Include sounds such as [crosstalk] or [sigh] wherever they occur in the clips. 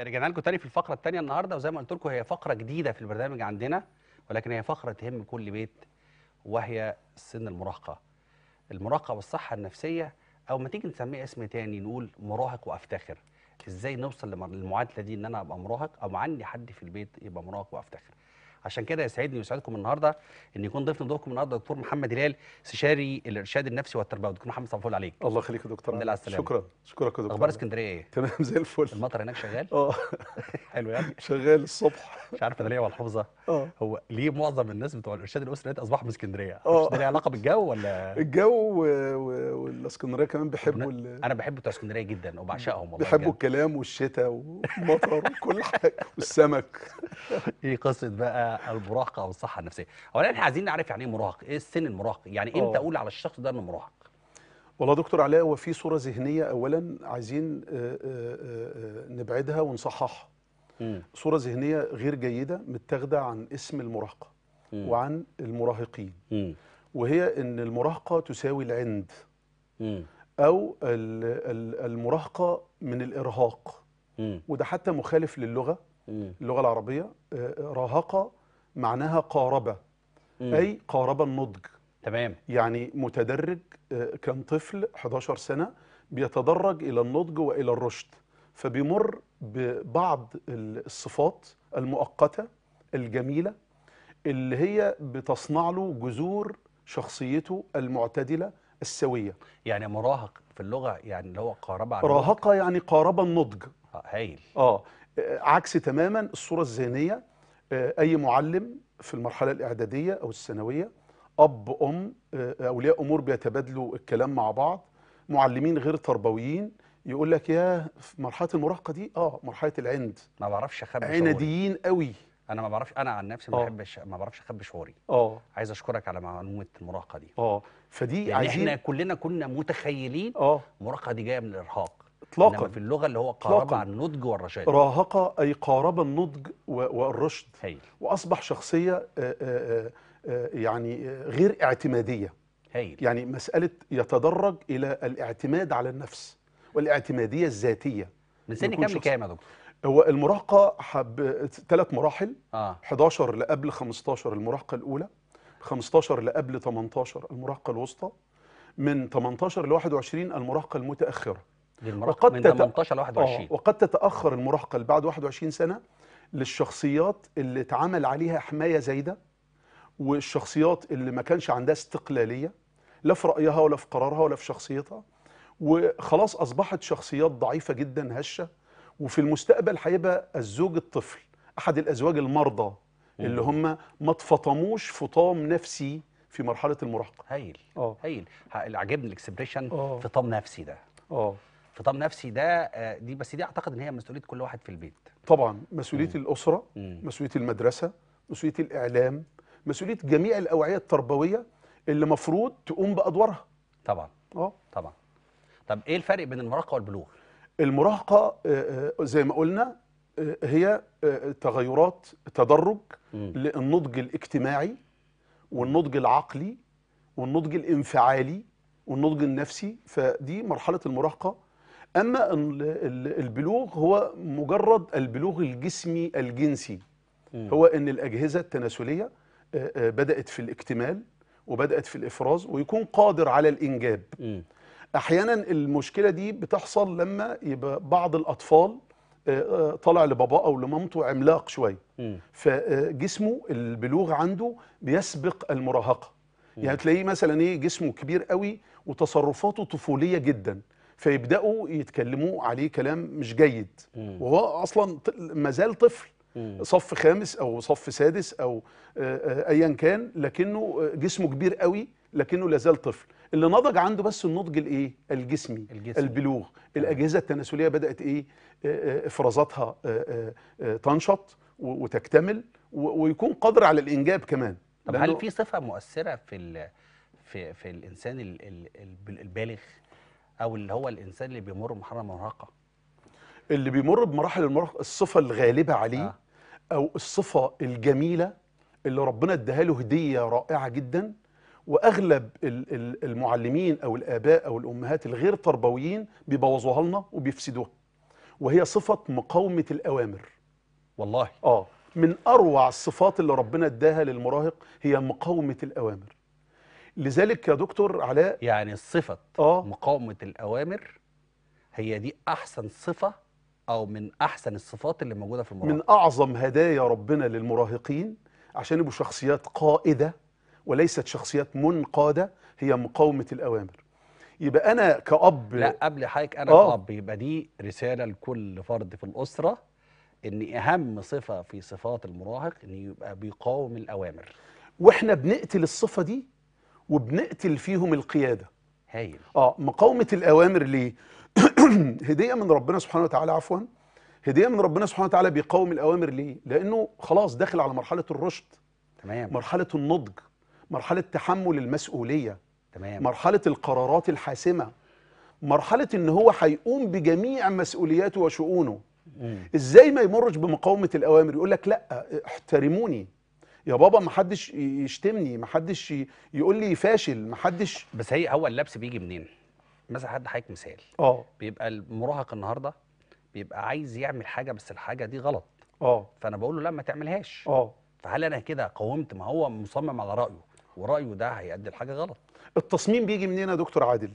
رجعنا لكم تاني في الفقره الثانيه النهارده وزي ما قلت لكم هي فقره جديده في البرنامج عندنا ولكن هي فقره تهم كل بيت وهي سن المراهقه المراهقه والصحه النفسيه او ما تيجي نسميه اسم تاني نقول مراهق وافتخر ازاي نوصل للمعادله دي ان انا ابقى مراهق او عندي حد في البيت يبقى مراهق وافتخر عشان كده يسعدني ويسعدكم النهارده ان يكون ضيفنا ضيفكم النهارده دكتور محمد هلال استشاري الارشاد النفسي والتربوي دكتور محمد صباح عليك الله يخليك يا دكتور الحمد لله على السلامه شكرا شكرا يا دكتور اخبار اسكندريه ايه تمام زي الفل المطر هناك شغال اه [laughs] حلو يعني شغال الصبح مش عارف انا ليه ملحوظه اه هو ليه معظم الناس بتوع الارشاد الاسري اصبحوا من اسكندريه اه ده ليه علاقه بالجو ولا الجو والاسكندريه كمان بيحبوا انا بحب بتوع اسكندريه جدا وبعشقهم والله بيحبوا الكلام والشتاء والمطر وكل حاجه والسمك [laughs] ايه قصه بقى المراهقه او الصحه النفسيه اولا احنا عايزين نعرف يعني ايه مراهق ايه السن المراهق يعني امتى آه. اقول على الشخص ده انه مراهق والله دكتور علاء هو في صوره ذهنيه اولا عايزين آه، آه، نبعدها ونصححها صوره ذهنيه غير جيده متاخده عن اسم المراهقه وعن المراهقين وهي ان المراهقه تساوي العند او المراهقه من الارهاق وده حتى مخالف للغه اللغه العربيه راهقه معناها قاربة مم. أي قاربة النضج تمام يعني متدرج آه، كان طفل 11 سنة بيتدرج إلى النضج وإلى الرشد فبيمر ببعض الصفات المؤقتة الجميلة اللي هي بتصنع له جذور شخصيته المعتدلة السوية يعني مراهق في اللغة يعني اللي هو قاربة راهقة يعني قاربة النضج آه، هايل آه،, اه عكس تماما الصورة الذهنية آه، اي معلم في المرحله الاعداديه او الثانويه اب ام آه، اولياء امور بيتبادلوا الكلام مع بعض معلمين غير تربويين يقول لك يا في مرحله المراهقه دي اه مرحله العند ما بعرفش اخبي عناديين قوي انا ما بعرفش انا عن نفسي ما آه. بحبش ما بعرفش اخبي شعوري اه عايز اشكرك على معلومه المراهقه دي اه فدي يعني عايزين احنا كلنا كنا متخيلين اه المراهقه دي جايه من الارهاق اطلاقا في اللغه اللي هو قارب عن النضج والرشاد راهق اي قارب النضج والرشد هي. واصبح شخصيه آه، آه، آه، يعني غير اعتماديه هي. يعني مساله يتدرج الى الاعتماد على النفس والاعتماديه الذاتيه من سن كام لكام يا دكتور هو المراهقه حب ثلاث مراحل آه. 11 لقبل 15 المراهقه الاولى 15 لقبل 18 المراهقه الوسطى من 18 ل 21 المراهقه المتاخره للمراهقه من 18 ل 21 وقد تتاخر المراهقه اللي بعد 21 سنه للشخصيات اللي اتعمل عليها حمايه زايده والشخصيات اللي ما كانش عندها استقلاليه لا في رايها ولا في قرارها ولا في شخصيتها وخلاص اصبحت شخصيات ضعيفه جدا هشه وفي المستقبل هيبقى الزوج الطفل احد الازواج المرضى اللي هم ما اتفطموش فطام نفسي في مرحله المراهقه هايل آه. هايل عجبني الاكسبريشن آه. فطام نفسي ده اه خطاب نفسي ده آه، دي بس دي اعتقد ان هي مسؤوليه كل واحد في البيت طبعا مسؤوليه مم. الاسره مم. مسؤوليه المدرسه مسؤوليه الاعلام مسؤوليه جميع الاوعيه التربويه اللي مفروض تقوم بادوارها طبعا اه طبعا طب ايه الفرق بين المراهقه والبلوغ المراهقه آه، آه، زي ما قلنا هي تغيرات تدرج مم. للنضج الاجتماعي والنضج العقلي والنضج الانفعالي والنضج النفسي فدي مرحله المراهقه أما البلوغ هو مجرد البلوغ الجسمي الجنسي هو أن الأجهزة التناسلية آه، آه، بدأت في الاكتمال وبدأت في الإفراز ويكون قادر على الإنجاب أحيانا المشكلة دي بتحصل لما يبقى بعض الأطفال آه، طالع لباباه او لمامته عملاق شويه فجسمه البلوغ عنده بيسبق المراهقه يعني تلاقيه مثلا ايه جسمه كبير قوي وتصرفاته طفوليه جدا فيبداوا يتكلموا عليه كلام مش جيد وهو اصلا مازال طفل صف خامس او صف سادس او ايا كان لكنه جسمه كبير قوي لكنه لازال طفل اللي نضج عنده بس النضج الايه الجسمي, الجسمي. البلوغ الاجهزه التناسليه بدات ايه افرازاتها تنشط وتكتمل ويكون قادر على الانجاب كمان طب هل في صفه مؤثره في في في الانسان البالغ او اللي هو الانسان اللي بيمر بمرحله مراهقه اللي بيمر بمراحل المراهقه الصفه الغالبه عليه آه. او الصفه الجميله اللي ربنا اداها له هديه رائعه جدا واغلب المعلمين او الاباء او الامهات الغير تربويين بيبوظوها لنا وبيفسدوها وهي صفه مقاومه الاوامر والله اه من اروع الصفات اللي ربنا اداها للمراهق هي مقاومه الاوامر لذلك يا دكتور علاء يعني صفه آه. مقاومه الاوامر هي دي احسن صفه او من احسن الصفات اللي موجوده في المراهقين من اعظم هدايا ربنا للمراهقين عشان يبقوا شخصيات قائده وليست شخصيات منقاده هي مقاومه الاوامر يبقى انا كاب لا قبل حضرتك انا آه. كاب يبقى دي رساله لكل فرد في الاسره ان اهم صفه في صفات المراهق ان يبقى بيقاوم الاوامر واحنا بنقتل الصفه دي وبنقتل فيهم القياده هايل اه مقاومه الاوامر ليه [clears throat] هديه من ربنا سبحانه وتعالى عفوا هديه من ربنا سبحانه وتعالى بيقاوم الاوامر ليه لانه خلاص داخل على مرحله الرشد تمام مرحله النضج مرحله تحمل المسؤوليه تمام مرحله القرارات الحاسمه مرحله ان هو هيقوم بجميع مسؤولياته وشؤونه ازاي ما يمرش بمقاومه الاوامر يقول لك لا احترموني يا بابا ما حدش يشتمني ما حدش يقول لي فاشل ما حدش بس هي هو اللبس بيجي منين مثلا حد حضرتك مثال اه بيبقى المراهق النهارده بيبقى عايز يعمل حاجه بس الحاجه دي غلط اه فانا بقول له لا ما تعملهاش اه فهل انا كده قاومت ما هو مصمم على رايه ورايه ده هيؤدي لحاجه غلط التصميم بيجي منين يا دكتور عادل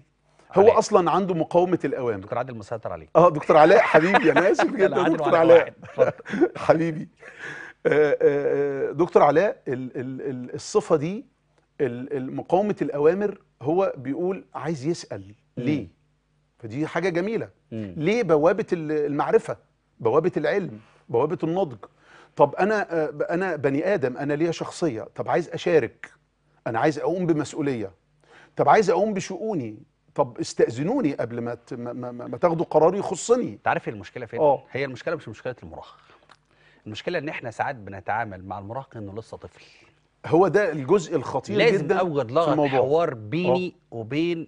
هو هو اصلا عنده مقاومه الاوامر دكتور عادل مسيطر عليه اه دكتور علاء حبيبي انا اسف [laughs] جدا دكتور علاء [laughs] حبيبي آه، آه، آه، دكتور علاء الصفه دي مقاومه الاوامر هو بيقول عايز يسال ليه فدي حاجه جميله ليه بوابه المعرفه بوابه العلم بوابه النضج طب انا انا بني ادم انا ليا شخصيه طب عايز اشارك انا عايز اقوم بمسؤوليه طب عايز اقوم بشؤوني طب استاذنوني قبل ما ما, ما, ما تاخدوا قرار يخصني انت عارف المشكله فين هي المشكله مش مشكله المراهق المشكله ان احنا ساعات بنتعامل مع المراهق انه لسه طفل هو ده الجزء الخطير لازم جدا لازم اوجد لغه حوار بيني أوه. وبين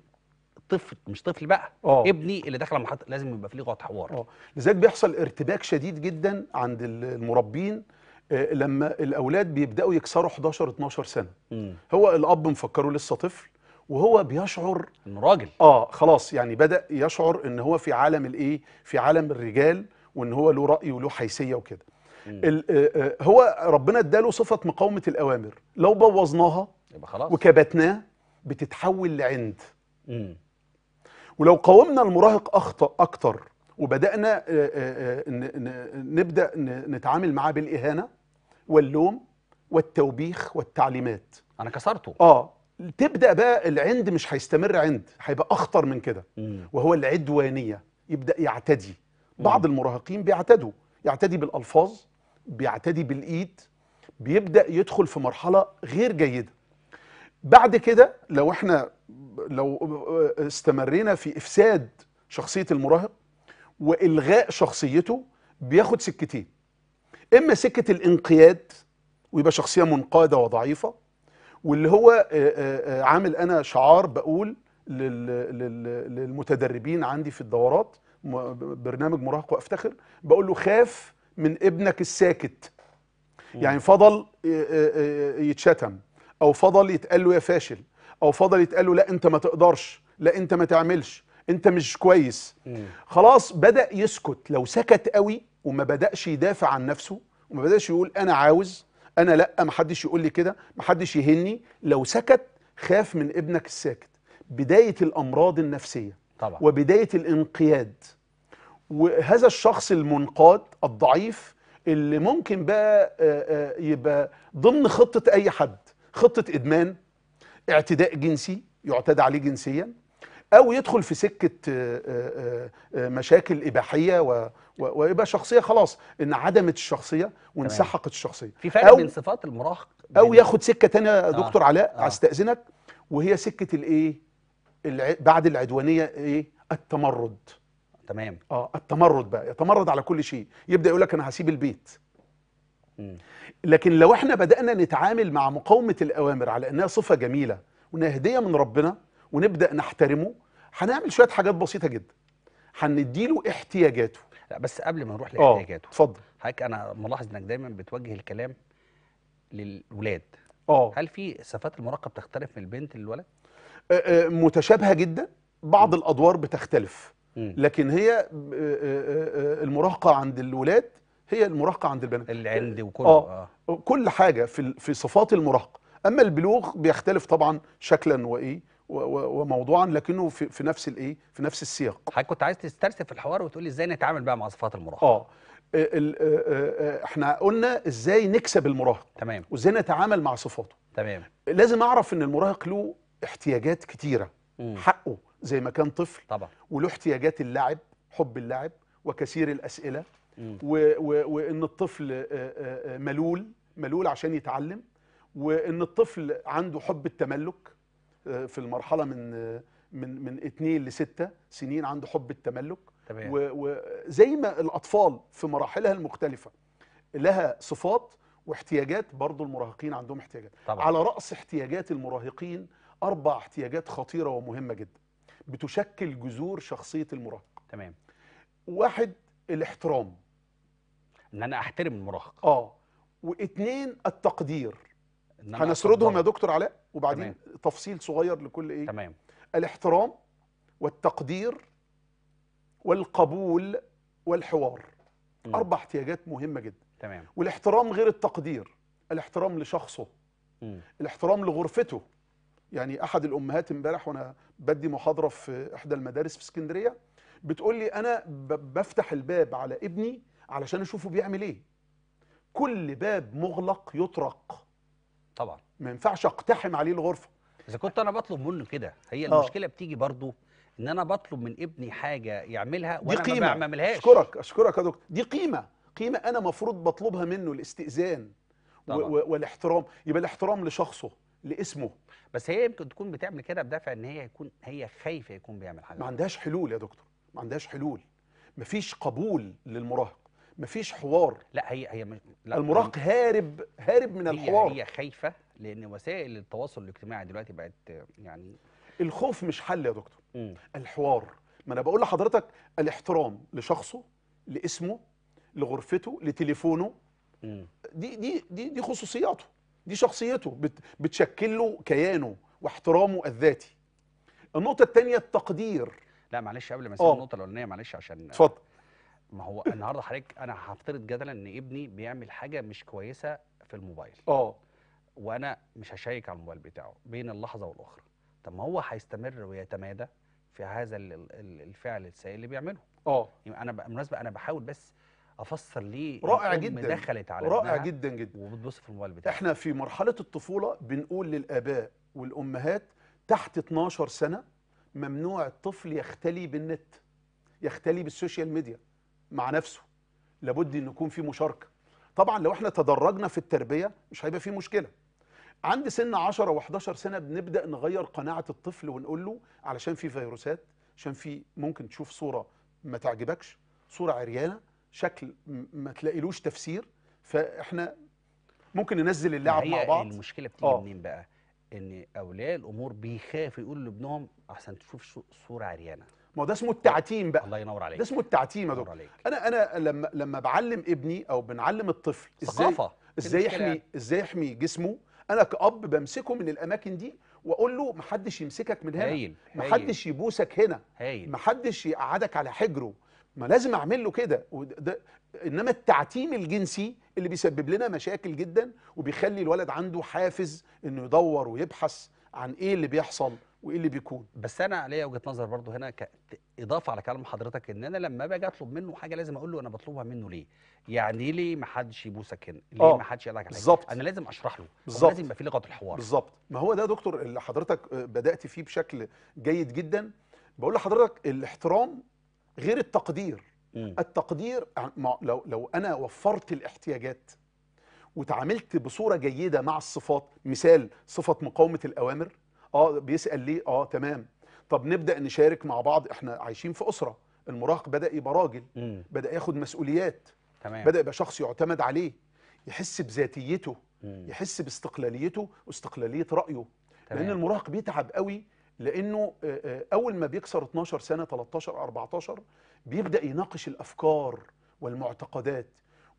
طفل مش طفل بقى أوه. ابني اللي داخل المحطه لازم يبقى في لغه حوار آه. لذلك بيحصل ارتباك شديد جدا عند المربين آه، لما الاولاد بيبداوا يكسروا 11 12 سنه م. هو الاب مفكره لسه طفل وهو بيشعر انه راجل اه خلاص يعني بدا يشعر ان هو في عالم الايه في عالم الرجال وان هو له راي وله حيثيه وكده آه، آه، هو ربنا اداله صفه مقاومه الاوامر لو بوظناها يبقى خلاص وكبتناه بتتحول لعند مم. ولو قاومنا المراهق اخطا اكتر وبدانا آه، نبدا نتعامل معاه بالاهانه واللوم والتوبيخ والتعليمات انا كسرته اه تبدا بقى العند مش هيستمر عند هيبقى اخطر من كده وهو العدوانيه يبدا يعتدي بعض مم. المراهقين بيعتدوا يعتدي بالالفاظ بيعتدي بالايد بيبدا يدخل في مرحله غير جيده بعد كده لو احنا لو استمرينا في افساد شخصيه المراهق والغاء شخصيته بياخد سكتين اما سكه الانقياد ويبقى شخصيه منقاده وضعيفه واللي هو عامل انا شعار بقول للمتدربين عندي في الدورات برنامج مراهق وافتخر بقول له خاف من ابنك الساكت يعني فضل يتشتم او فضل يتقال له يا فاشل او فضل يتقال له لا انت ما تقدرش لا انت ما تعملش انت مش كويس خلاص بدا يسكت لو سكت قوي وما بداش يدافع عن نفسه وما بداش يقول انا عاوز انا لا ما حدش يقول لي كده ما حدش يهني لو سكت خاف من ابنك الساكت بدايه الامراض النفسيه طبعا. وبداية الانقياد وهذا الشخص المنقاد الضعيف اللي ممكن بقى آه، آه، يبقى ضمن خطة أي حد خطة إدمان اعتداء جنسي يعتدى عليه جنسيا أو يدخل في سكة آه، مشاكل إباحية ويبقى شخصية خلاص إن عدمت الشخصية وانسحقت الشخصية في فرق بين صفات المراهق أو ياخد سكة تانية يا دكتور آه. علاء آه. استأذنك وهي سكة الإيه الع... بعد العدوانيه ايه التمرد تمام اه التمرد بقى يتمرد على كل شيء يبدا يقول لك انا هسيب البيت مم. لكن لو احنا بدانا نتعامل مع مقاومه الاوامر على انها صفه جميله وانها هديه من ربنا ونبدا نحترمه هنعمل شويه حاجات بسيطه جدا هنديله احتياجاته لا بس قبل ما نروح آه، لاحتياجاته اه اتفضل حضرتك انا ملاحظ انك دايما بتوجه الكلام للولاد اه هل في صفات المراقب بتختلف من البنت للولد متشابهه جدا بعض الادوار بتختلف لكن هي المراهقه عند الولاد هي المراهقه عند البنات العند وكل آه. آه. كل حاجه في في صفات المراهقه اما البلوغ بيختلف طبعا شكلا وايه وموضوعا لكنه في, في نفس الايه في نفس السياق حضرتك كنت عايز تسترسل في الحوار وتقول لي ازاي نتعامل بقى مع صفات المراهق اه احنا قلنا ازاي نكسب المراهق تمام وازاي نتعامل مع صفاته تمام لازم اعرف ان المراهق له احتياجات كتيره مم. حقه زي ما كان طفل طبعا وله احتياجات اللعب حب اللعب وكثير الاسئله و و وان الطفل ملول ملول عشان يتعلم وان الطفل عنده حب التملك في المرحله من من من اثنين لسته سنين عنده حب التملك تمام وزي ما الاطفال في مراحلها المختلفه لها صفات واحتياجات برضو المراهقين عندهم احتياجات طبعا. على راس احتياجات المراهقين اربع احتياجات خطيره ومهمه جدا بتشكل جذور شخصيه المراهق تمام واحد الاحترام ان انا احترم المراهق اه واثنين التقدير هنسردهم يا دكتور علاء وبعدين تمام. تفصيل صغير لكل ايه تمام الاحترام والتقدير والقبول والحوار مم. اربع احتياجات مهمه جدا تمام والاحترام غير التقدير الاحترام لشخصه مم. الاحترام لغرفته يعني احد الامهات امبارح وانا بدي محاضره في احدى المدارس في اسكندريه بتقول لي انا بفتح الباب على ابني علشان اشوفه بيعمل ايه كل باب مغلق يطرق طبعا ما ينفعش اقتحم عليه الغرفه اذا كنت انا بطلب منه كده هي آه. المشكله آه. بتيجي برضه ان انا بطلب من ابني حاجه يعملها وانا دي قيمة. ما بعملهاش اشكرك اشكرك يا دكتور دي قيمه قيمه انا مفروض بطلبها منه الاستئذان والاحترام يبقى الاحترام لشخصه لاسمه بس هي يمكن تكون بتعمل كده بدافع ان هي يكون هي خايفه يكون بيعمل حاجه ما عندهاش حلول يا دكتور ما عندهاش حلول مفيش قبول للمراهق مفيش حوار لا هي هي م... لا المراهق هارب هارب من هي الحوار هي خايفه لان وسائل التواصل الاجتماعي دلوقتي بقت يعني الخوف مش حل يا دكتور م. الحوار ما انا بقول لحضرتك الاحترام لشخصه لاسمه لغرفته لتليفونه م. دي دي دي دي خصوصياته دي شخصيته بتشكل له كيانه واحترامه الذاتي النقطه الثانيه التقدير لا معلش قبل ما آه. اسيب النقطه الاولانيه معلش عشان اتفضل ما هو النهارده حضرتك انا هفترض جدلا ان ابني بيعمل حاجه مش كويسه في الموبايل اه وانا مش هشيك على الموبايل بتاعه بين اللحظه والاخرى طب ما هو هيستمر ويتمادى في هذا الفعل السيء اللي بيعمله اه يعني انا بالمناسبه انا بحاول بس افسر ليه رائع جدا دخلت على رائع جدا جدا وبتبص في الموبايل بتاعها احنا في مرحله الطفوله بنقول للاباء والامهات تحت 12 سنه ممنوع الطفل يختلي بالنت يختلي بالسوشيال ميديا مع نفسه لابد ان يكون في مشاركه طبعا لو احنا تدرجنا في التربيه مش هيبقى في مشكله عند سن 10 و11 سنه بنبدا نغير قناعه الطفل ونقول له علشان في فيروسات عشان في ممكن تشوف صوره ما تعجبكش صوره عريانه شكل ما تلاقيلوش تفسير فاحنا ممكن ننزل اللعب مع بعض المشكله بتيجي آه. منين بقى ان اولياء الامور بيخافوا يقولوا لابنهم احسن تشوف صوره عريانه ما هو ده اسمه التعتيم بقى الله ينور عليك ده اسمه التعتيم يا دكتور انا انا لما لما بعلم ابني او بنعلم الطفل ثقافة. ازاي ازاي يحمي ازاي يحمي جسمه انا كاب بمسكه من الاماكن دي واقول له محدش يمسكك من هنا هايل. محدش يبوسك هنا هايل. محدش يقعدك على حجره ما لازم اعمل له كده وده انما التعتيم الجنسي اللي بيسبب لنا مشاكل جدا وبيخلي الولد عنده حافز انه يدور ويبحث عن ايه اللي بيحصل وايه اللي بيكون بس انا عليا وجهه نظر برضو هنا كاضافه اضافه على كلام حضرتك ان انا لما باجي اطلب منه حاجه لازم اقول له انا بطلبها منه ليه يعني ليه ما حدش يبوسك هنا ليه آه، ما حدش يقلعك بالظبط انا لازم اشرح له بالظبط لازم يبقى في لغه الحوار بالظبط ما هو ده يا دكتور اللي حضرتك بدات فيه بشكل جيد جدا بقول لحضرتك الاحترام غير التقدير م. التقدير لو لو انا وفرت الاحتياجات وتعاملت بصوره جيده مع الصفات مثال صفه مقاومه الاوامر اه بيسال ليه اه تمام طب نبدا نشارك مع بعض احنا عايشين في اسره المراهق بدا يبقى راجل بدا ياخد مسؤوليات تمام. بدا يبقى شخص يعتمد عليه يحس بذاتيته مم. يحس باستقلاليته واستقلاليه رايه تمام. لان المراهق بيتعب قوي لانه آه، آه، اول ما بيكسر 12 سنه 13 14 بيبدا يناقش الافكار والمعتقدات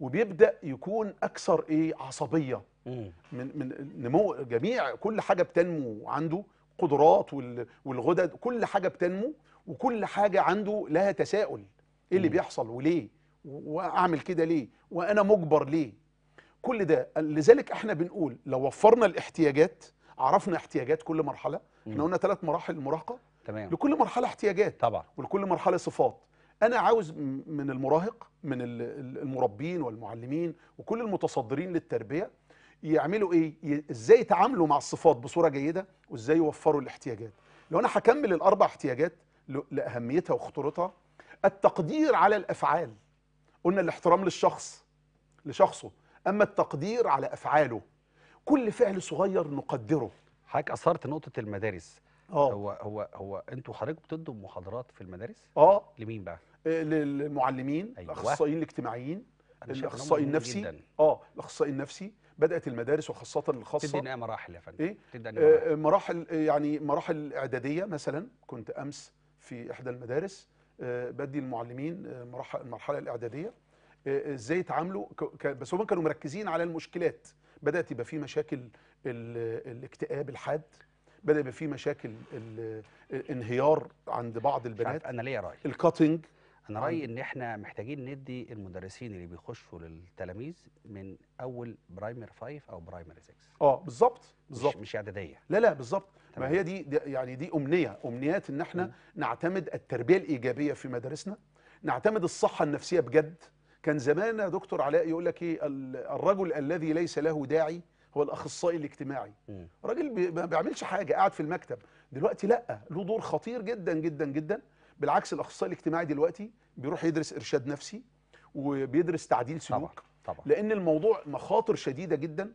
وبيبدا يكون اكثر ايه عصبيه من من نمو جميع كل حاجه بتنمو عنده قدرات والغدد كل حاجه بتنمو وكل حاجه عنده لها تساؤل ايه اللي بيحصل وليه واعمل كده ليه وانا مجبر ليه كل ده لذلك احنا بنقول لو وفرنا الاحتياجات عرفنا احتياجات كل مرحله احنا قلنا ثلاث مراحل المراهقه تمام لكل مرحله احتياجات طبعا ولكل مرحله صفات انا عاوز من المراهق من المربين والمعلمين وكل المتصدرين للتربيه يعملوا ايه ازاي يتعاملوا مع الصفات بصوره جيده وازاي يوفروا الاحتياجات لو انا هكمل الاربع احتياجات لاهميتها وخطورتها التقدير على الافعال قلنا الاحترام للشخص لشخصه اما التقدير على افعاله كل فعل صغير نقدره حضرتك اثرت نقطه المدارس اه هو هو هو انتوا حضرتك بتدوا محاضرات في المدارس اه لمين بقى آه، للمعلمين أيوة. الاخصائيين الاجتماعيين الاخصائي النفسي اه الاخصائي النفسي بدات المدارس وخاصه الخاصه تدي مراحل يا فندم ايه آه، آه، مراحل. مراحل يعني مراحل اعداديه مثلا كنت امس في احدى المدارس بدي المعلمين المرحله الاعداديه ازاي يتعاملوا بس هم كانوا مركزين على المشكلات بدات يبقى في مشاكل الاكتئاب الحاد بدا يبقى في مشاكل الانهيار عند بعض البنات انا ليا راي الكاتنج انا رايي ان احنا محتاجين ندي المدرسين اللي بيخشوا للتلاميذ من اول برايمر 5 او برايمر 6 اه بالظبط بالظبط مش, مش اعداديه لا لا بالظبط ما هي دي, دي يعني دي امنيه امنيات ان احنا م. نعتمد التربيه الايجابيه في مدارسنا نعتمد الصحه النفسيه بجد كان زمان يا دكتور علاء يقول لك ايه الرجل الذي ليس له داعي هو الاخصائي الاجتماعي راجل ما بيعملش حاجه قاعد في المكتب دلوقتي لا له دور خطير جدا جدا جدا بالعكس الاخصائي الاجتماعي دلوقتي بيروح يدرس ارشاد نفسي وبيدرس تعديل سلوك طبعا. طبعا. لان الموضوع مخاطر شديده جدا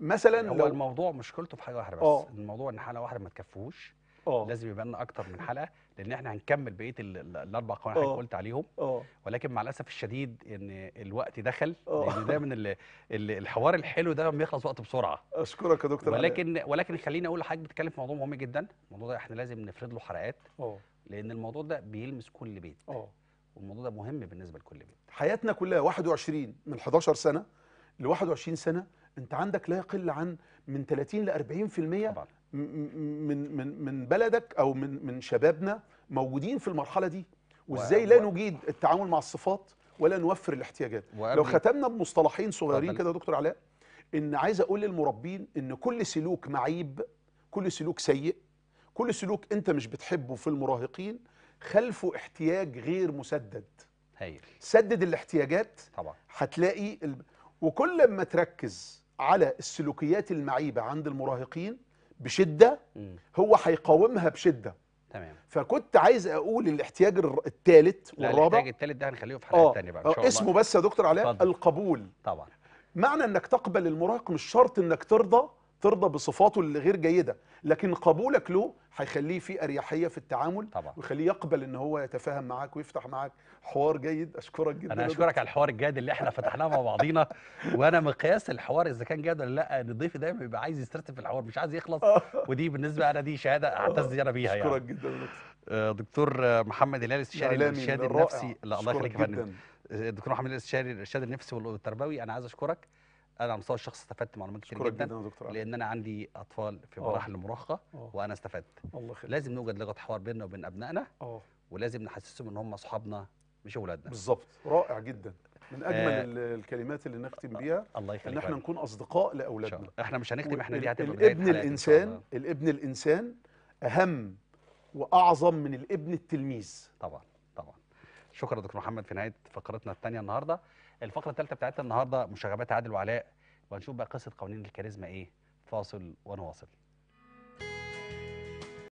مثلا هو لو الموضوع مشكلته في حاجه واحده بس أوه. الموضوع ان حلقه واحده ما تكفوش آه. لازم يبقى لنا اكتر من حلقه لان احنا هنكمل بقيه الاربع قوانين اللي آه. قلت عليهم أوه. ولكن مع الاسف الشديد ان الوقت دخل آه. لان دايما الحوار الحلو ده بيخلص وقت بسرعه اشكرك يا دكتور ولكن علي. ولكن خليني اقول لحضرتك بتتكلم في موضوع مهم جدا الموضوع ده احنا لازم نفرد له حلقات آه. لان الموضوع ده بيلمس كل بيت أوه. والموضوع ده مهم بالنسبه لكل بيت حياتنا كلها 21 من 11 سنه ل 21 سنه انت عندك لا يقل عن من 30 ل 40% طبعا. من من من بلدك او من من شبابنا موجودين في المرحله دي وازاي لا نجيد التعامل مع الصفات ولا نوفر الاحتياجات لو ختمنا بمصطلحين صغيرين كده يا دكتور علاء ان عايز اقول للمربين ان كل سلوك معيب كل سلوك سيء كل سلوك انت مش بتحبه في المراهقين خلفه احتياج غير مسدد هايل سدد الاحتياجات طبعا هتلاقي ال... وكل ما تركز على السلوكيات المعيبه عند المراهقين بشده هو هيقاومها بشده تمام فكنت عايز اقول الاحتياج الثالث والرابع الاحتياج الثالث ده هنخليه في حلقه آه ثانيه بقى ان شاء آه، الله اسمه بس يا دكتور علاء القبول طبعا معنى انك تقبل المراهق مش شرط انك ترضى ترضى بصفاته اللي غير جيده لكن قبولك له هيخليه في اريحيه في التعامل طبعا ويخليه يقبل ان هو يتفاهم معاك ويفتح معاك حوار جيد اشكرك جدا انا اشكرك على الحوار الجاد اللي احنا فتحناه مع بعضينا [laughs] وانا مقياس الحوار اذا كان جاد ولا لا ان الضيف دايما بيبقى عايز يسترتب في الحوار مش عايز يخلص [laughs] ودي بالنسبه انا دي شهاده اعتز انا بيها يعني اشكرك جدا آه، دكتور محمد هلال استشاري الارشاد النفسي لا الله يخليك يا فندم آه، دكتور محمد هلال الارشاد النفسي والتربوي انا عايز اشكرك انا على المستوى الشخصي استفدت معلومات كتير جدا, جداً دكتور لان انا عندي اطفال في آه. مراحل المراهقه آه. وانا استفدت الله لازم نوجد لغه حوار بيننا وبين ابنائنا آه. ولازم نحسسهم ان هم اصحابنا مش اولادنا بالظبط رائع جدا من اجمل آه الكلمات اللي نختم بيها الله يخليك ان احنا نكون اصدقاء لاولادنا احنا مش هنختم احنا دي هتبقى الابن الانسان الابن الانسان اهم واعظم من الابن التلميذ طبعا طبعا شكرا دكتور محمد في نهايه فقرتنا الثانيه النهارده الفقره الثالثه بتاعتنا النهارده مشاغبات عادل وعلاء وهنشوف بقى قصه قوانين الكاريزما ايه فاصل ونواصل